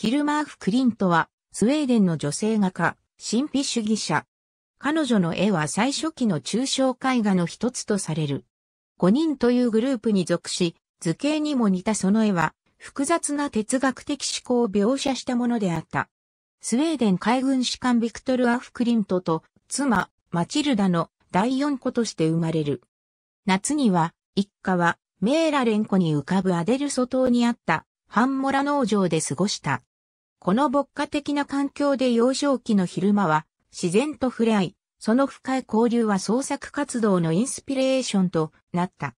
ヒルマーフ・クリントは、スウェーデンの女性画家、神秘主義者。彼女の絵は最初期の抽象絵画の一つとされる。5人というグループに属し、図形にも似たその絵は、複雑な哲学的思考を描写したものであった。スウェーデン海軍士官ビクトル・アフ・クリントと、妻、マチルダの第四子として生まれる。夏には、一家は、メーラレン湖に浮かぶアデルソ島にあった、ハンモラ農場で過ごした。この牧歌的な環境で幼少期の昼間は自然と触れ合い、その深い交流は創作活動のインスピレーションとなった。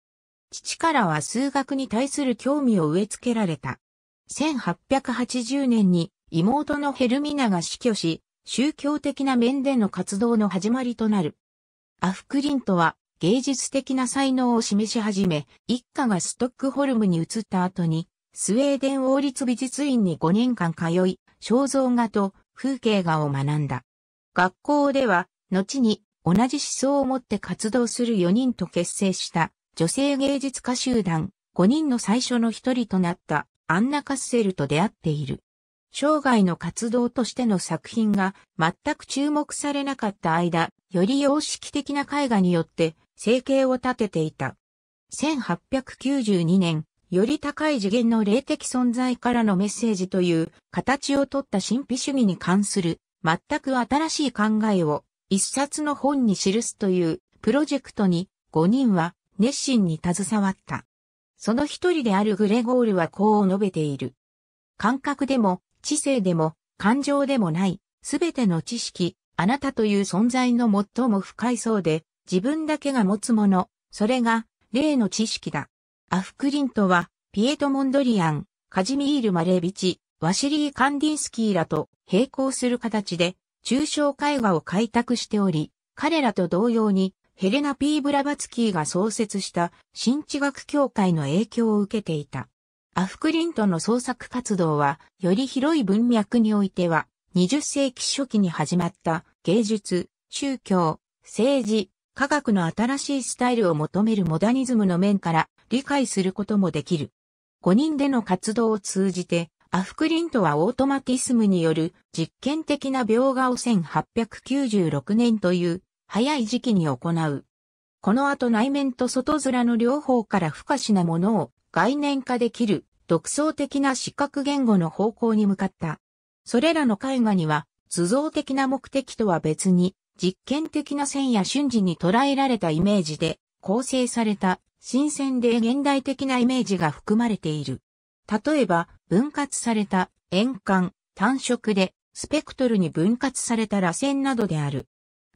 父からは数学に対する興味を植え付けられた。1880年に妹のヘルミナが死去し、宗教的な面での活動の始まりとなる。アフクリントは芸術的な才能を示し始め、一家がストックホルムに移った後にスウェーデン王立美術院に5年間通い、肖像画と風景画を学んだ。学校では、後に同じ思想を持って活動する4人と結成した女性芸術家集団5人の最初の一人となったアンナ・カッセルと出会っている。生涯の活動としての作品が全く注目されなかった間、より様式的な絵画によって生計を立てていた。1892年、より高い次元の霊的存在からのメッセージという形をとった神秘主義に関する全く新しい考えを一冊の本に記すというプロジェクトに5人は熱心に携わった。その一人であるグレゴールはこう述べている。感覚でも知性でも感情でもないすべての知識、あなたという存在の最も深い層で自分だけが持つもの、それが例の知識だ。アフクリントは、ピエト・モンドリアン、カジミール・マレービチ、ワシリー・カンディンスキーらと並行する形で、抽象絵画を開拓しており、彼らと同様に、ヘレナ・ピー・ブラバツキーが創設した新地学協会の影響を受けていた。アフクリントの創作活動は、より広い文脈においては、20世紀初期に始まった芸術、宗教、政治、科学の新しいスタイルを求めるモダニズムの面から理解することもできる。5人での活動を通じて、アフクリントはオートマティスムによる実験的な描画を1896年という早い時期に行う。この後内面と外面の両方から不可視なものを概念化できる独創的な視覚言語の方向に向かった。それらの絵画には図像的な目的とは別に実験的な線や瞬時に捉えられたイメージで構成された新鮮で現代的なイメージが含まれている。例えば、分割された、円環、単色で、スペクトルに分割された螺旋などである。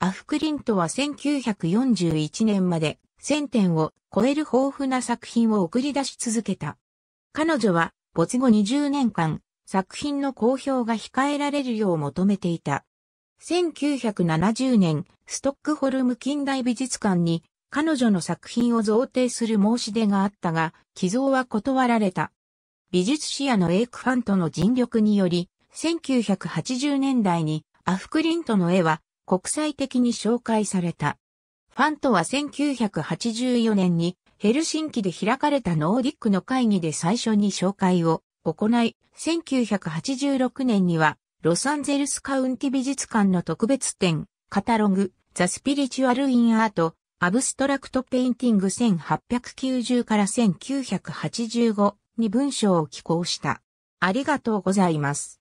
アフクリントは1941年まで1000点を超える豊富な作品を送り出し続けた。彼女は没後20年間作品の公表が控えられるよう求めていた。1970年、ストックホルム近代美術館に彼女の作品を贈呈する申し出があったが、寄贈は断られた。美術視野のエイクファントの尽力により、1980年代にアフクリントの絵は国際的に紹介された。ファントは1984年にヘルシンキで開かれたノーディックの会議で最初に紹介を行い、1986年にはロサンゼルスカウンティ美術館の特別展、カタログ、ザ・スピリチュアル・イン・アート、アブストラクトペインティング1890から1985に文章を寄稿した。ありがとうございます。